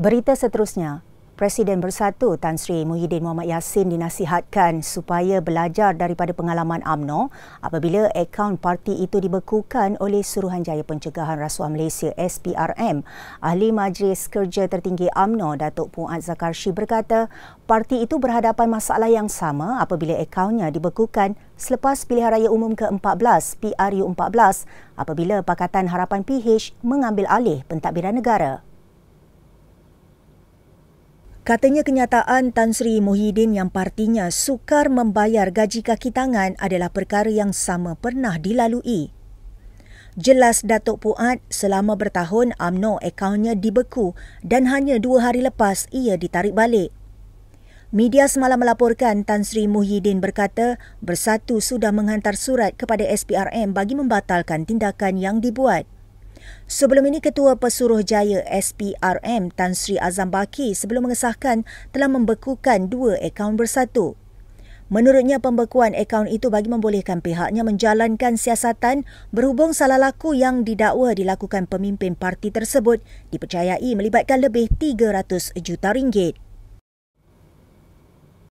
Berita seterusnya, Presiden Bersatu Tan Sri Muhyiddin Mohamad Yassin dinasihatkan supaya belajar daripada pengalaman AMNO apabila akaun parti itu dibekukan oleh Suruhanjaya Pencegahan Rasuah Malaysia SPRM. Ahli Majlis Kerja Tertinggi AMNO Datuk Puat Zakarshi berkata parti itu berhadapan masalah yang sama apabila akaunnya dibekukan selepas pilihan raya umum ke-14 PRU14 apabila Pakatan Harapan PH mengambil alih pentadbiran negara. Katanya kenyataan Tan Sri Muhyiddin yang partinya sukar membayar gaji kaki tangan adalah perkara yang sama pernah dilalui. Jelas Datuk Puat, selama bertahun UMNO akaunnya dibeku dan hanya dua hari lepas ia ditarik balik. Media semalam melaporkan Tan Sri Muhyiddin berkata bersatu sudah menghantar surat kepada SPRM bagi membatalkan tindakan yang dibuat. Sebelum ini Ketua Pesuruh Jaya SPRM Tan Sri Azam Baki sebelum mengesahkan telah membekukan dua akaun bersatu. Menurutnya pembekuan akaun itu bagi membolehkan pihaknya menjalankan siasatan berhubung salah laku yang didakwa dilakukan pemimpin parti tersebut dipercayai melibatkan lebih 300 juta ringgit.